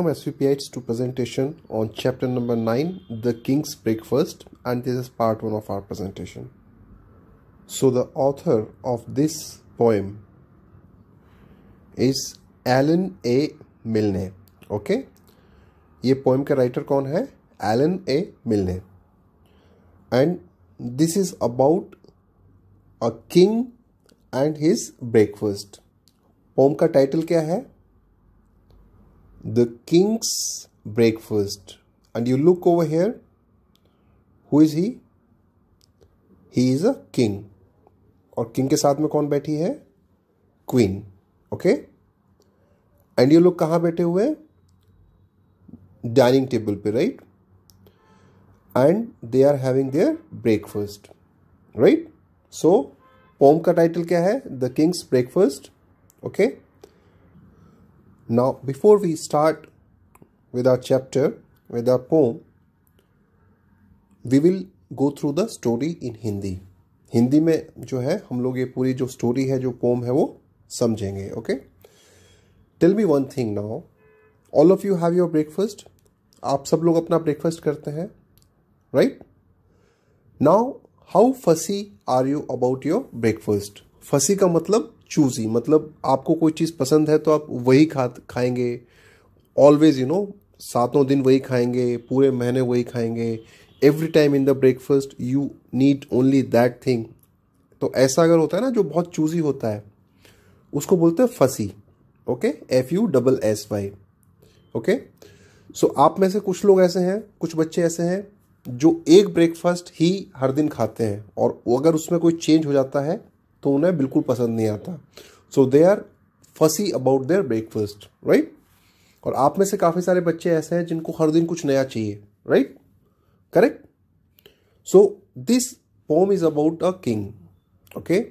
Welcome SVPH to presentation on chapter number 9 the king's breakfast and this is part 1 of our presentation. So the author of this poem is Alan A. Milne. Okay? ये poem ka writer kaun hai? Alan A. Milne. And this is about a king and his breakfast. Poem ka title kya hai? the king's breakfast. And you look over here, who is he? He is a king. और king के साथ में कौन बैठी है queen okay and ये लोग कहाँ बैठे हुए हैं डाइनिंग टेबल पे right and they are having their breakfast right so poem का टाइटल क्या है the king's breakfast okay Now, before we start with our chapter, with our poem, we will go through the story in Hindi Hindi में जो है हम लोग ये पूरी जो स्टोरी है जो पोम है वो समझेंगे okay tell me one thing now all of you have your breakfast आप सब लोग अपना ब्रेकफास्ट करते हैं right now how fussy are you about your breakfast fussy का मतलब चूजी मतलब आपको कोई चीज़ पसंद है तो आप वही खा खाएंगे ऑलवेज यू नो सातों दिन वही खाएंगे पूरे महीने वही खाएंगे every time in the breakfast you need only that thing तो ऐसा अगर होता है ना जो बहुत चूजी होता है उसको बोलते हैं fussy okay F U double S Y okay so आप में से कुछ लोग ऐसे हैं कुछ बच्चे ऐसे हैं जो एक ब्रेकफास्ट ही हर दिन खाते हैं और अगर उसमें कोई चेंज हो जाता है तो उन्हें बिल्कुल पसंद नहीं आता so they are fussy about their breakfast right और आप में से काफ़ी सारे बच्चे ऐसे हैं जिनको हर दिन कुछ नया चाहिए right correct so this poem is about a king okay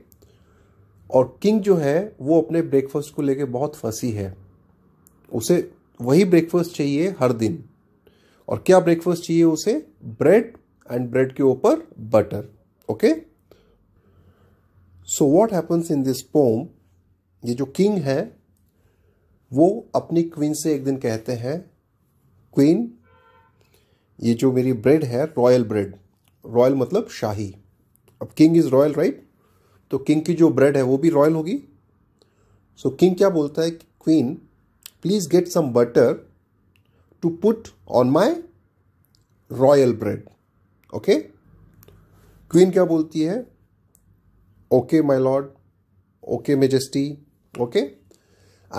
और किंग जो है वो अपने ब्रेकफास्ट को लेके बहुत फंसी है उसे वही ब्रेकफास्ट चाहिए हर दिन और क्या ब्रेकफास्ट चाहिए उसे ब्रेड एंड ब्रेड के ऊपर butter okay okay? So what happens in this poem ये जो किंग है वो अपनी क्वीन से एक दिन कहते हैं क्वीन ये जो मेरी ब्रेड है रॉयल ब्रेड रॉयल मतलब शाही अब किंग इज़ रॉयल राइट तो किंग की जो ब्रेड है वो भी रॉयल होगी सो so, किंग क्या बोलता है queen please get some butter to put on my royal bread okay queen क्या बोलती है okay my lord okay majesty okay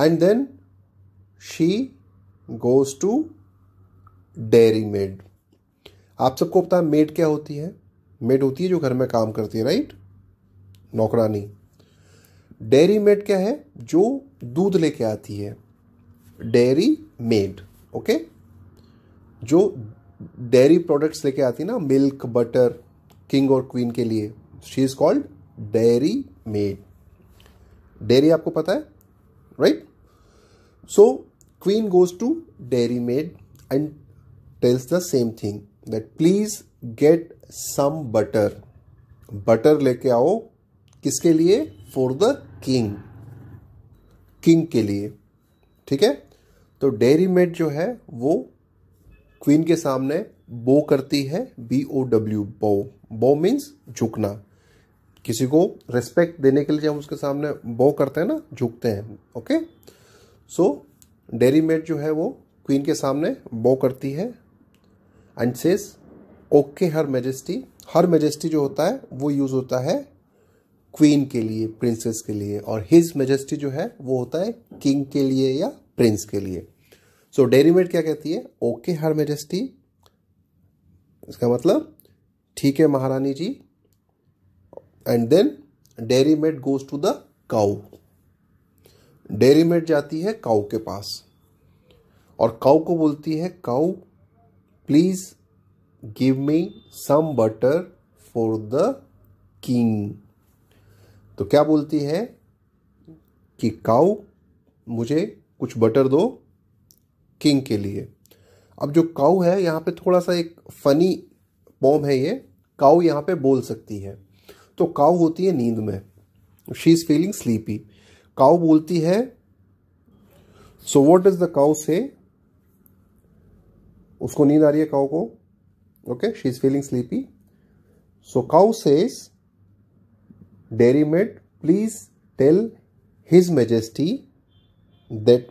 and then she goes to dairy maid आप सबको पता है मेड क्या होती है मेड होती है जो घर में काम करती है राइट नौकरानी डेयरी मेड क्या है जो दूध लेके आती है डेयरी मेड ओके जो डेयरी प्रोडक्ट्स लेके आती है ना मिल्क बटर किंग और क्वीन के लिए she is called dairy maid dairy आपको पता है right so queen goes to dairy maid and tells the same thing that please get some butter butter लेके आओ किसके लिए फॉर द किंग किंग के लिए ठीक है तो डेयरी मेड जो है वो क्वीन के सामने बो करती है B O W bow bow means झुकना किसी को रिस्पेक्ट देने के लिए हम उसके सामने बो करते हैं ना झुकते हैं ओके सो डेरी मेड जो है वो क्वीन के सामने बो करती है and says okay her majesty her majesty जो होता है वो यूज़ होता है क्वीन के लिए प्रिंसेस के लिए और हिज मेजेस्टी जो है वो होता है किंग के लिए या प्रिंस के लिए सो so, डेरीमेड क्या कहती है ओके हर मेजेस्टी इसका मतलब ठीक है महारानी जी and then dairy maid goes to the cow dairy maid जाती है काउ के पास और काउ को बोलती है cow please give me some butter for the king तो क्या बोलती है कि काउ मुझे कुछ बटर दो किंग के लिए अब जो काउ है यहाँ पे थोड़ा सा एक फनी पॉम है ये काउ यहाँ पे बोल सकती है तो काउ होती है नींद में she is feeling sleepy cow बोलती है so what is the cow say उसको नींद आ रही है काउ को okay she is feeling sleepy so cow says dairy maid please tell his majesty that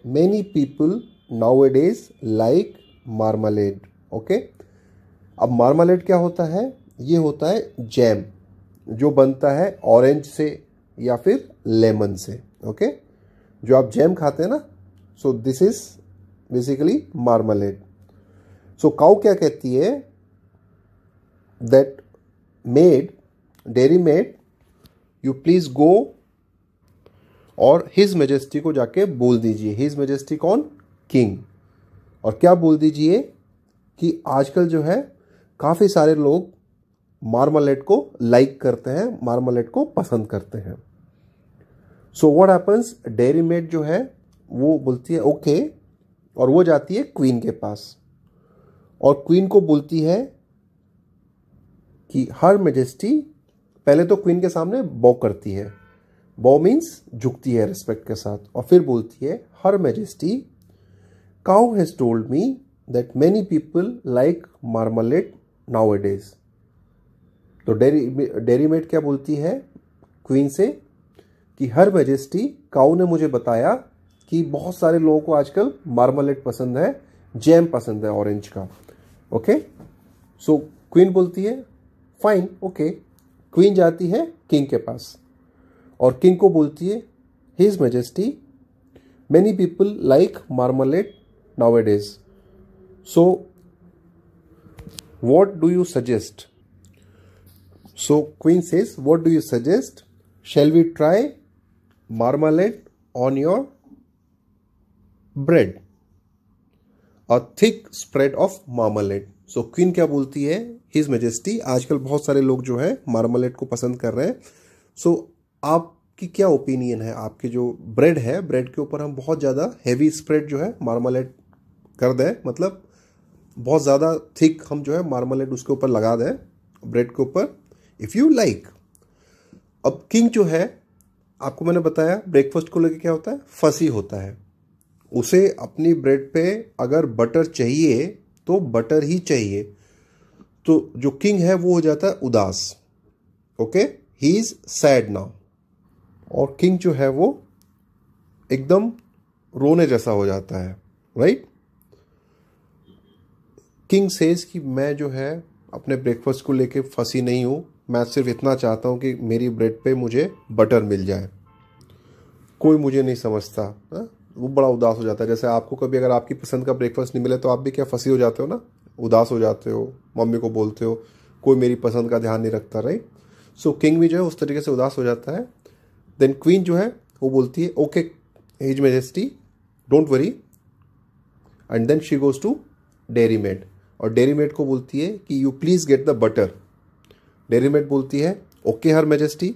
people now it is like marmalade okay अब marmalade क्या होता है ये होता है जैम जो बनता है ऑरेंज से या फिर लेमन से ओके जो आप जैम खाते हैं ना so this is basically marmalade so cow क्या कहती है that maid dairy maid you please go और हिज मेजेस्टी को जाके बोल दीजिए हिज मेजेस्टी कौन किंग और क्या बोल दीजिए कि आजकल जो है काफ़ी सारे लोग मार्मलेट को लाइक करते हैं मार्मलेट को पसंद करते हैं so what happens dairy maid जो है वो बोलती है ओके okay, और वो जाती है क्वीन के पास और क्वीन को बोलती है कि हर मेजेस्टी पहले तो क्वीन के सामने बॉ करती है बॉ मीन्स झुकती है रिस्पेक्ट के साथ और फिर बोलती है her majesty cow has told me that many people like marmalade nowadays तो डेरी डेरी क्या बोलती है क्वीन से कि हर मजेस्टी काउ ने मुझे बताया कि बहुत सारे लोगों को आजकल मार्मलेट पसंद है जैम पसंद है ऑरेंज का ओके सो क्वीन बोलती है फाइन ओके क्वीन जाती है किंग के पास और किंग को बोलती है his majesty many people like marmalade nowadays so what do you suggest So queen says, what do you suggest? Shall we try marmalade on your bread? A thick spread of marmalade. so, queen क्या बोलती है His Majesty, आजकल बहुत सारे लोग जो है marmalade को पसंद कर रहे हैं सो so, आपकी क्या ओपिनियन है आपके जो ब्रेड है ब्रेड के ऊपर हम बहुत ज़्यादा हैवी स्प्रेड जो है मार्मलेट कर दें मतलब बहुत ज़्यादा थिक हम जो है मार्मलेट उसके ऊपर लगा दें ब्रेड के ऊपर इफ़ यू लाइक अब किंग जो है आपको मैंने बताया ब्रेकफास्ट को लेकर क्या होता है फसी होता है उसे अपनी ब्रेड पे अगर बटर चाहिए तो बटर ही चाहिए तो जो किंग है वो हो जाता है उदास okay he is sad now और किंग जो है वो एकदम रोने जैसा हो जाता है राइट किंग सेज कि मैं जो है अपने ब्रेकफास्ट को लेके फंसी नहीं हूँ मैं सिर्फ इतना चाहता हूँ कि मेरी ब्रेड पे मुझे बटर मिल जाए कोई मुझे नहीं समझता है हाँ? वो बड़ा उदास हो जाता है जैसे आपको कभी अगर आपकी पसंद का ब्रेकफास्ट नहीं मिले तो आप भी क्या फंसी हो जाते हो ना उदास हो जाते हो मम्मी को बोलते हो कोई मेरी पसंद का ध्यान नहीं रखता राइट सो किंग भी जो है उस तरीके से उदास हो जाता है देन क्वीन जो है वो बोलती है okay his majesty don't worry and then she goes to dairy maid और डेरी मेड को बोलती है कि you please get the butter dairymaid बोलती है ओके हर मेजेस्टी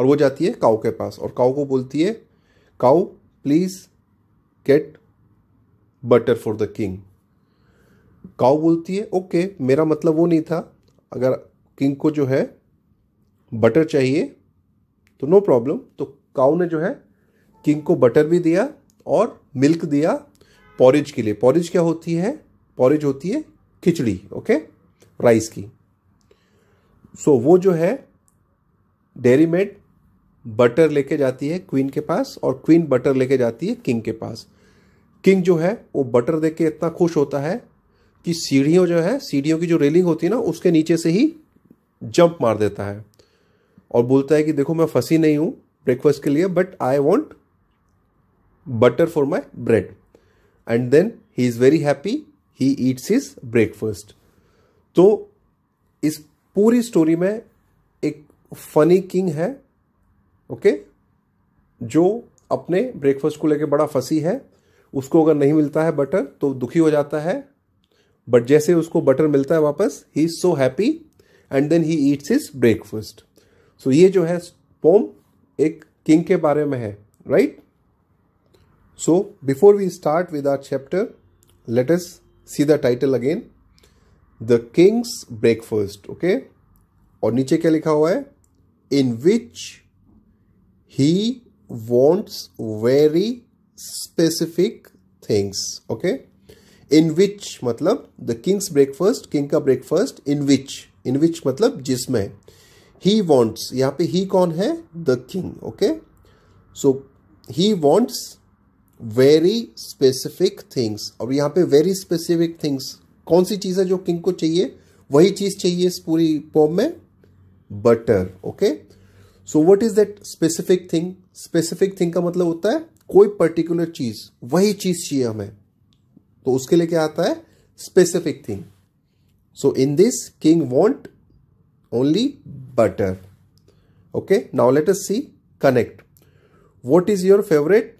और वो जाती है काऊ के पास और काऊ को बोलती है cow please get butter for the king cow बोलती है ओके मेरा मतलब वो नहीं था अगर किंग को जो है बटर चाहिए तो नो प्रॉब्लम तो काऊ ने जो है किंग को बटर भी दिया और मिल्क दिया पॉरेज के लिए पॉरेज क्या होती है पॉरेज होती है खिचड़ी ओके राइस की सो वो जो है डेरी मेड बटर लेके जाती है क्वीन के पास और क्वीन बटर लेके जाती है किंग के पास किंग जो है वो बटर देख के इतना खुश होता है कि सीढ़ियों जो है सीढ़ियों की जो रेलिंग होती है ना उसके नीचे से ही जंप मार देता है और बोलता है कि देखो मैं फंसी नहीं हूं ब्रेकफास्ट के लिए but I want butter for my bread and then he is very happy he eats his breakfast तो इस पूरी स्टोरी में एक फनी किंग है ओके जो अपने ब्रेकफास्ट को लेके बड़ा फंसी है उसको अगर नहीं मिलता है बटर तो दुखी हो जाता है बट जैसे उसको बटर मिलता है वापस he is so happy and then he eats his breakfast so ये जो है पोम एक किंग के बारे में है right so before we start with our chapter let us see the title again the king's breakfast okay और नीचे क्या लिखा हुआ है in which he wants very specific things okay in which मतलब द किंग्स ब्रेकफास्ट किंग का breakfast in which in which मतलब जिसमें ही वॉन्ट्स यहां पे ही कौन है the king okay so he wants very specific things और यहां पे वेरी स्पेसिफिक थिंग्स कौन सी चीज़ है जो किंग को चाहिए वही चीज़ चाहिए इस पूरी पॉम में butter okay so what is that specific thing specific thing का मतलब होता है कोई पर्टिकुलर चीज़ वही चीज़ चाहिए हमें तो उसके लिए क्या आता है specific thing so in this king want only butter okay now let's see connect what is your favourite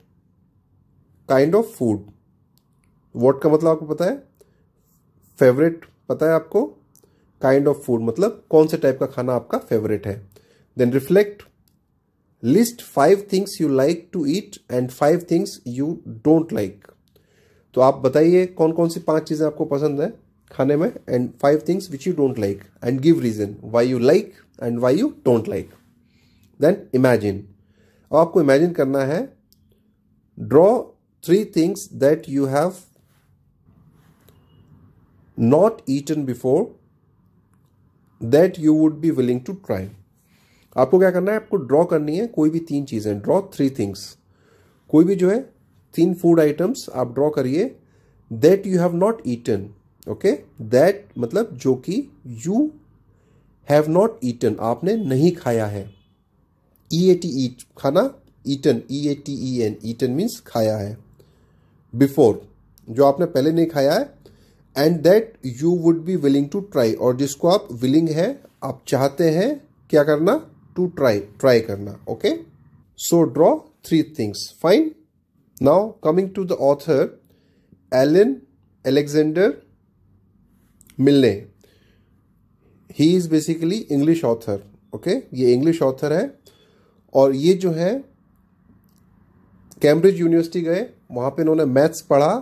kind of food what का मतलब आपको पता है फेवरेट पता है आपको काइंड ऑफ फूड मतलब कौन से टाइप का खाना आपका फेवरेट है then reflect list five things you like to eat and five things you don't like तो आप बताइए कौन कौन सी पांच चीज़ें आपको पसंद है खाने में and five things which you don't like and give reason why you like and why you don't like then imagine अब आपको इमेजिन करना है draw three things that you have not eaten before that you would be willing to try आपको क्या करना है आपको draw करनी है कोई भी तीन चीज़ें ड्रॉ थ्री थिंग्स कोई भी जो है तीन फूड आइटम्स आप ड्रॉ करिए that you have not eaten okay that मतलब जो कि यू हैव नॉट ईटन आपने नहीं खाया है ई ए टी ईट खाना eaten E A T E N eaten means खाया है बिफोर जो आपने पहले नहीं खाया है and that you would be willing to try और जिसको आप विलिंग है आप चाहते हैं क्या करना टू ट्राई ट्राई करना okay so draw three things fine now coming to the author Alan Alexander Milne he is basically English author okay ये इंग्लिश ऑथर है और ये जो है कैम्ब्रिज यूनिवर्सिटी गए वहाँ पे इन्होंने मैथ्स पढ़ा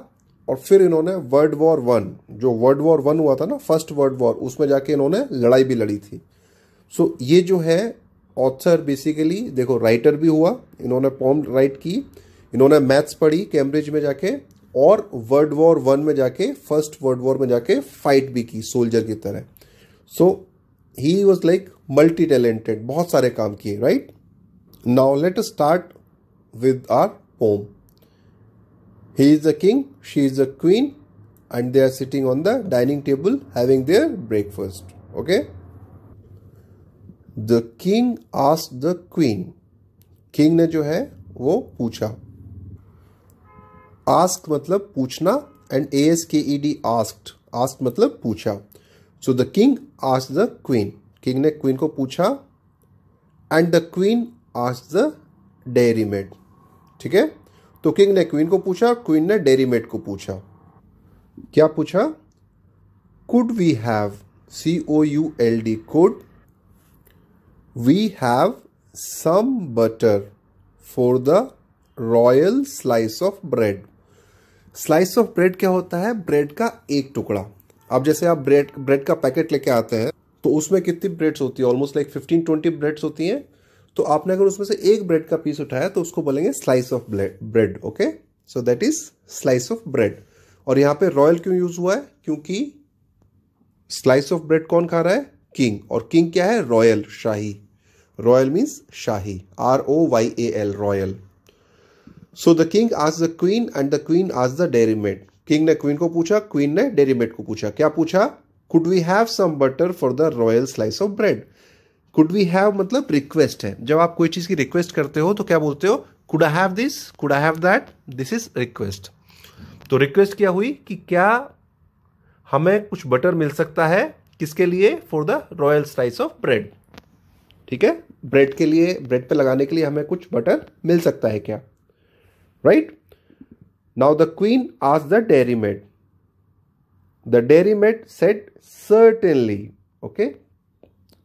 और फिर इन्होंने वर्ल्ड वॉर वन जो वर्ल्ड वॉर वन हुआ था ना फर्स्ट वर्ल्ड वॉर उसमें जाके इन्होंने लड़ाई भी लड़ी थी सो so, ये जो है ऑथर बेसिकली देखो राइटर भी हुआ इन्होंने पॉम राइट की इन्होंने मैथ्स पढ़ी कैम्ब्रिज में जाके और वर्ल्ड वॉर वन में जाके फर्स्ट वर्ल्ड वॉर में जाके फाइट भी की सोल्जर की तरह so he was like multi talented बहुत सारे काम किए right now let start with our poem He is the king, she is the queen, and they are sitting on the dining table having their breakfast. Okay? The king ask the queen king ने जो है वो पूछा ask मतलब पूछना and A S के E D asked ask मतलब पूछा so the king ask the queen king ने क्वीन को पूछा and the queen ask the dairy maid ठीक है तो किंग ने क्वीन को पूछा क्वीन ने डेरी मेट को पूछा क्या पूछा could we have C O U L D could we have some butter for the royal slice of bread slice of bread क्या होता है ब्रेड का एक टुकड़ा अब जैसे आप ब्रेड ब्रेड का पैकेट लेके आते हैं तो उसमें कितनी ब्रेड्स होती है almost like fifteen twenty breads होती हैं तो आपने अगर उसमें से एक ब्रेड का पीस उठाया तो उसको बोलेंगे slice of bread okay so that is slice of bread और यहां पे रॉयल क्यों यूज हुआ है क्योंकि स्लाइस ऑफ ब्रेड कौन खा रहा है किंग और किंग क्या है royal shahi royal means shahi R O Y A L royal so the king आज the queen and the queen आज द डेरी किंग ने क्वीन को पूछा क्वीन ने डेरी को पूछा क्या पूछा could we have some butter for the royal slice of bread could we have मतलब रिक्वेस्ट है जब आप कोई चीज़ की रिक्वेस्ट करते हो तो क्या बोलते हो could I have this could I have that this is request तो रिक्वेस्ट क्या हुई कि क्या हमें कुछ बटर मिल सकता है किसके लिए for the royal slice of bread ठीक है ब्रेड के लिए ब्रेड पे लगाने के लिए हमें कुछ बटर मिल सकता है क्या राइट नाउ द क्वीन आज the dairy maid the dairy maid said certainly okay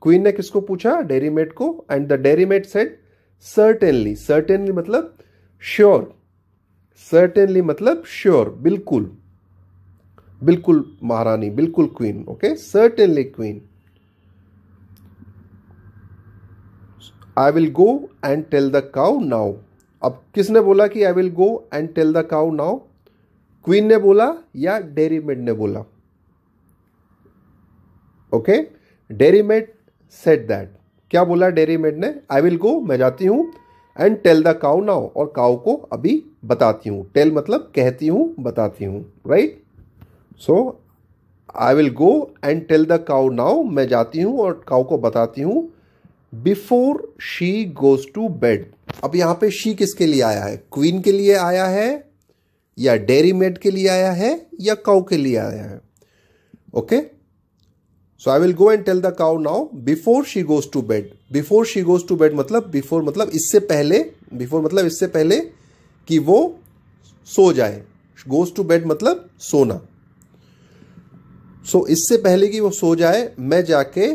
queen ने किसको पूछा डेरीमेट को and the dairymaid said certainly certainly मतलब श्योर सर्टेनली मतलब श्योर बिल्कुल बिल्कुल महारानी बिल्कुल queen okay certainly queen I will go and tell the cow now अब किसने बोला कि I will go and tell the cow now queen ने बोला या डेरीमेट ने बोला ओके डेरीमेट सेट दैट क्या बोला डेरी मेड ने आई विल गो मैं जाती हूँ and tell the cow now और काउ को अभी बताती हूँ टेल मतलब कहती हूँ बताती हूँ right so I will go and tell the cow now मैं जाती हूँ और काउ को बताती हूँ before she goes to bed अब यहाँ पे शी किसके लिए आया है क्वीन के लिए आया है या डेरी मेड के लिए आया है या काउ के लिए आया है okay okay? So I will go and tell the cow now before she goes to bed before she goes to bed मतलब बिफोर मतलब इससे पहले बिफोर मतलब इससे पहले कि वो सो जाए गोज टू बेड मतलब सोना सो so, इससे पहले कि वो सो जाए मैं जाके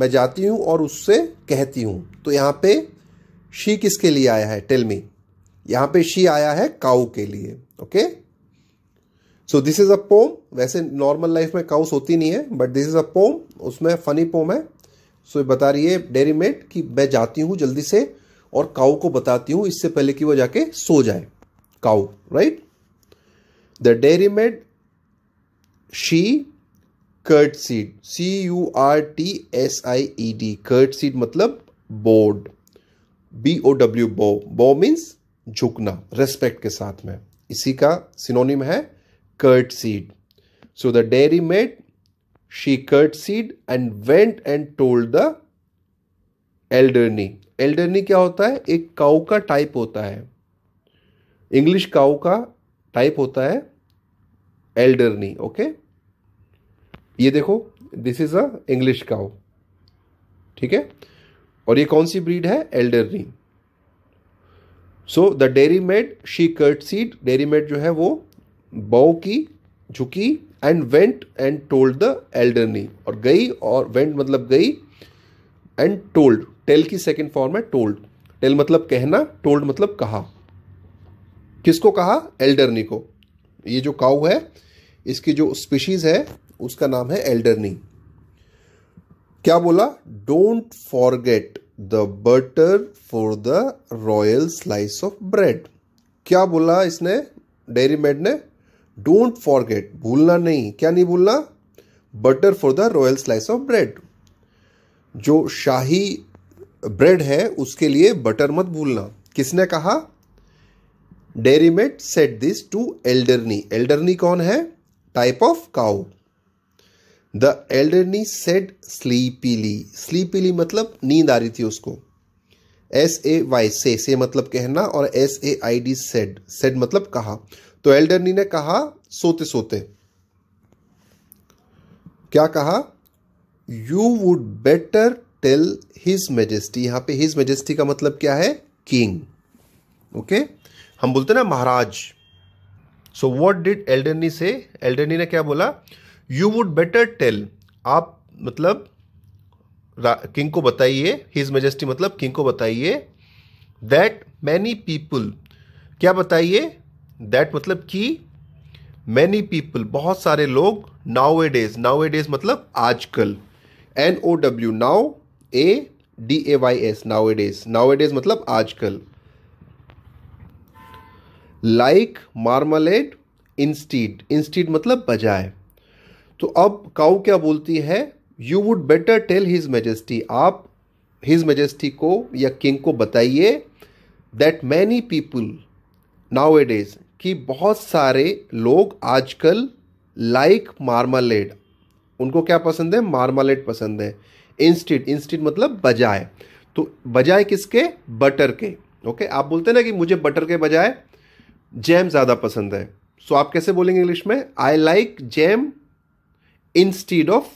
मैं जाती हूँ और उससे कहती हूँ तो यहाँ पे शी किसके लिए आया है टेल मी यहाँ पे शी आया है काऊ के लिए okay okay? So this is a poem वैसे नॉर्मल लाइफ में काउस होती नहीं है but this is a poem उसमें फनी पोम है सो so, बता रही है डेरी मेट कि मैं जाती हूँ जल्दी से और काउ को बताती हूँ इससे पहले कि वो जाके सो जाए cow right the dairy maid she curtsied C U R T S I E D curtsied मतलब bowed B O W bow bow means झुकना रेस्पेक्ट के साथ में इसी का सिनोनिम है curtsied. So the dairy maid, she curtsied and went and told the elderly. Elderly क्या होता है एक काउ का टाइप होता है इंग्लिश काउ का टाइप होता है एल्डरनी ओके ये देखो this is a English cow ठीक है और ये कौन सी ब्रीड है Alderney so the dairy maid she curtsied dairy maid जो है वो बो की झुकी and went and told the Alderney और गई और वेंट मतलब गई एंड टोल्ड टेल की सेकेंड फॉर्म है टोल्ड टेल मतलब कहना टोल्ड मतलब कहा किसको कहा एल्डरनी को ये जो काउ है इसकी जो स्पीशीज है उसका नाम है एल्डरनी क्या बोला don't forget the butter for the royal slice of bread क्या बोला इसने डेरी मेड ने डोंट फॉरगेट भूलना नहीं क्या नहीं भूलना butter for the royal slice of bread जो शाही ब्रेड है उसके लिए बटर मत भूलना किसने कहा dairymaid said this to Alderney Alderney कौन है type of cow the Alderney said sleepily sleepily मतलब नींद आ रही थी उसको एस ए वाई से मतलब कहना और S A I D said said मतलब कहा तो एल्डरनी ने कहा सोते सोते क्या कहा you would better tell his majesty यहां पे हिज मेजेस्टी का मतलब क्या है किंग ओके हम बोलते ना महाराज सो वॉट डिड एल्डरनी से एल्डरनी ने क्या बोला यू वुड बेटर टेल आप मतलब किंग को बताइए हिज मेजेस्टी मतलब किंग को बताइए दैट मैनी पीपुल क्या बताइए दैट मतलब कि मैनी पीपल बहुत सारे लोग nowadays nowadays मतलब आजकल N O W now A D A Y S nowadays nowadays मतलब आजकल लाइक मार्मलेड इंस्टीड इंस्टीड मतलब बजाय तो अब काउ क्या बोलती है you would better tell his majesty आप हिज मेजेस्टी को या किंग को बताइए that many people nowadays कि बहुत सारे लोग आजकल लाइक मार्मालेड उनको क्या पसंद है मार्मालेड पसंद है इंस्टिट इंस्टिट मतलब बजाय तो बजाय किसके बटर के ओके आप बोलते ना कि मुझे बटर के बजाय जैम ज़्यादा पसंद है सो आप कैसे बोलेंगे इंग्लिश में I like jam instead of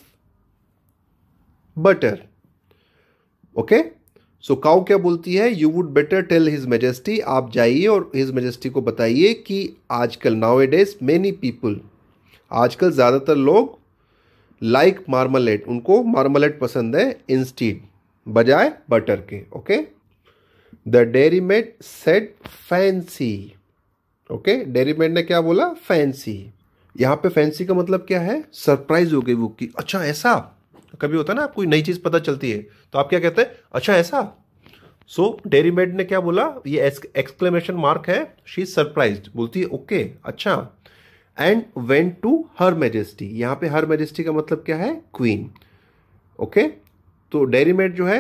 butter okay so so, cow क्या बोलती है you would better tell his majesty आप जाइए और हिज मेजेस्टी को बताइए कि आजकल nowadays many people आजकल ज़्यादातर लोग लाइक like मार्मलेट उनको मार्मलेट पसंद है इंस्टीड बजाय बटर के okay the dairy maid said fancy okay dairy maid ने क्या बोला फैंसी यहाँ पे फैंसी का मतलब क्या है सरप्राइज हो गई वो की अच्छा ऐसा कभी होता है ना आप कोई नई चीज़ पता चलती है तो आप क्या कहते हैं अच्छा ऐसा सो so, डेरीमेड ने क्या बोला ये एक्सक्लेमेशन मार्क है शी इज सरप्राइज बोलती है ओके अच्छा and went to her majesty यहाँ पे हर मेजेस्टी का मतलब क्या है क्वीन ओके okay? तो डेरीमेड जो है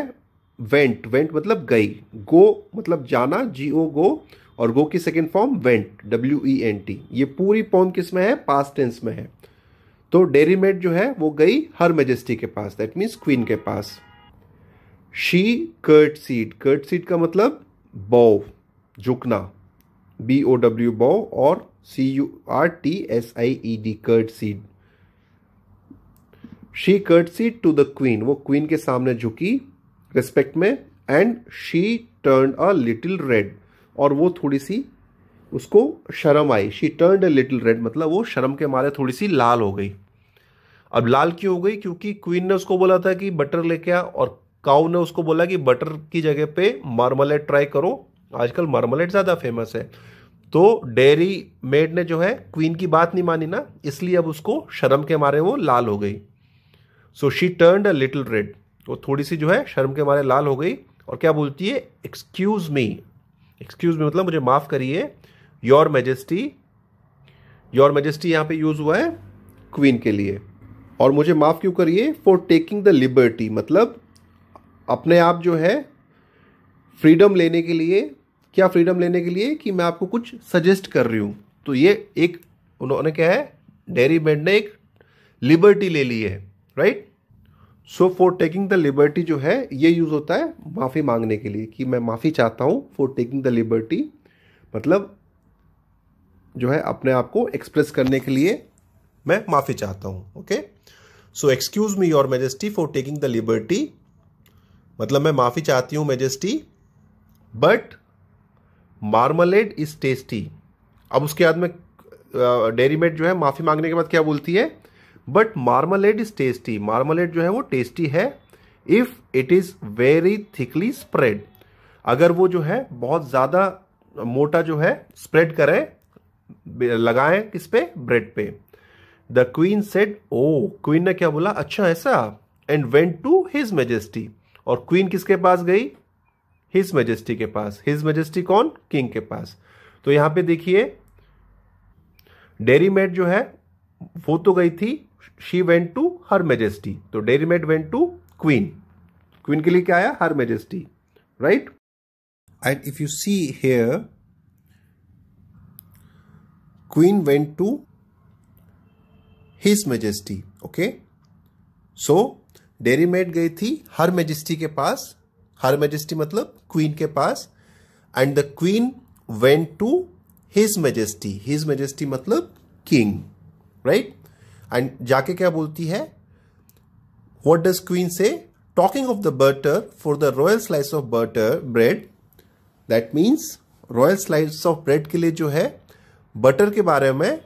वेंट वेंट मतलब गई गो मतलब जाना जी ओ गो और गो की second form went W E N T ये पूरी फॉर्म किस में है पास टेंस में है तो डेरी मेड जो है वो गई हर मेजेस्टी के पास दैट मीन्स क्वीन के पास she curtsied curtsied का मतलब बॉ झुकना बी ओ डब्ल्यू बॉ और C U R T S I E D curtsied she curtsied to the queen वो क्वीन के सामने झुकी रिस्पेक्ट में and she turn a little red और वो थोड़ी सी उसको शर्म आई she turn a little red मतलब वो शर्म के मारे थोड़ी सी लाल हो गई अब लाल क्यों हो गई क्योंकि क्वीन ने उसको बोला था कि बटर लेके आ और काउ ने उसको बोला कि बटर की जगह पे मार्मलेट ट्राई करो आजकल मार्मलेट ज़्यादा फेमस है तो डेयरी मेड ने जो है क्वीन की बात नहीं मानी ना इसलिए अब उसको शर्म के मारे वो लाल हो गई so she turn a little red वो थोड़ी सी जो है शर्म के मारे लाल हो गई और क्या बोलती है एक्सक्यूज़ मी एक्सक्यूज़ मी मतलब मुझे माफ़ करिए योर मेजेस्टी योर मेजेस्टी यहाँ पे यूज़ हुआ है क्वीन के लिए और मुझे माफ़ क्यों करिए फॉर टेकिंग द लिबर्टी मतलब अपने आप जो है फ्रीडम लेने के लिए क्या फ्रीडम लेने के लिए कि मैं आपको कुछ सजेस्ट कर रही हूँ तो ये एक उन्होंने क्या है डेरी मेड ने एक लिबर्टी ले ली है right so for taking the liberty जो है ये यूज़ होता है माफ़ी मांगने के लिए कि मैं माफ़ी चाहता हूँ फॉर टेकिंग द लिबर्टी मतलब जो है अपने आप को एक्सप्रेस करने के लिए मैं माफ़ी चाहता हूं okay so excuse me your majesty for taking the liberty मतलब मैं माफ़ी चाहती हूँ majesty but marmalade is tasty अब उसके बाद में डेरी मेड जो है माफ़ी मांगने के बाद क्या बोलती है but marmalade is tasty marmalade जो है वो टेस्टी है if it is very thickly spread अगर वो जो है बहुत ज़्यादा मोटा जो है स्प्रेड करें लगाएं किस पे ब्रेड पे the queen said oh queen ने क्या बोला अच्छा ऐसा and went to his majesty और क्वीन किसके पास गई हिज मेजेस्टी के पास हिज मेजेस्टी कौन किंग के पास तो यहां पे देखिए डेरी मेड जो है वो तो गई थी she went to her majesty तो dairymaid went to queen queen के लिए क्या आया her majesty right and if you see here queen went to his majesty okay so dairymaid गई थी हर मेजेस्टी के पास हर मेजेस्टी मतलब क्वीन के पास and the queen went to his majesty his majesty मतलब किंग राइट एंड जाके क्या बोलती है what does queen say talking of the butter for the royal slice of butter bread that means royal slice of bread के लिए जो है butter के बारे में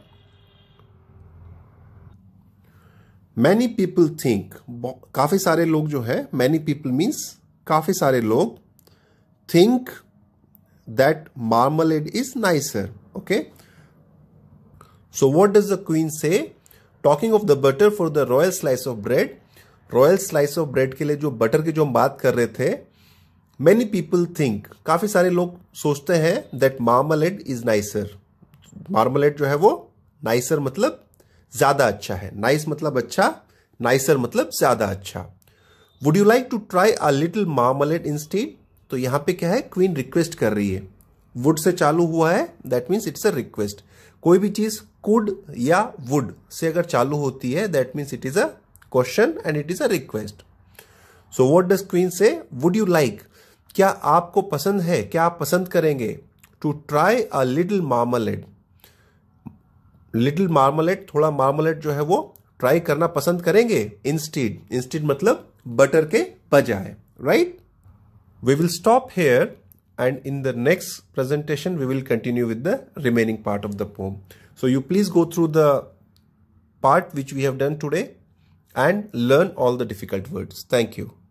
मैनी पीपल थिंक काफ़ी सारे लोग जो है मैनी पीपल मीन्स काफ़ी सारे लोग think that marmalade is nicer okay so what does the queen say talking of the butter for the royal slice of bread royal slice of bread के लिए जो बटर की जो हम बात कर रहे थे मैनी पीपल थिंक काफ़ी सारे लोग सोचते हैं that marmalade is nicer marmalade जो है वो नाइसर मतलब ज़्यादा अच्छा है नाइस मतलब अच्छा नाइसर मतलब ज़्यादा अच्छा would you like to try a little marmalade instead तो यहां पे क्या है क्वीन रिक्वेस्ट कर रही है वुड से चालू हुआ है that means it's a request कोई भी चीज़ कुड या वुड से अगर चालू होती है that means it is a question and it is a request so what does queen say would you like क्या आपको पसंद है क्या आप पसंद करेंगे to try a little marmalade little marmalade थोड़ा मार्मलेट जो है वो ट्राई करना पसंद करेंगे इंस्टीड इंस्टीड मतलब बटर के बजाय right we will stop here and in the next presentation we will continue with the remaining part of the poem so you please go through the part which we have done today and learn all the difficult words thank you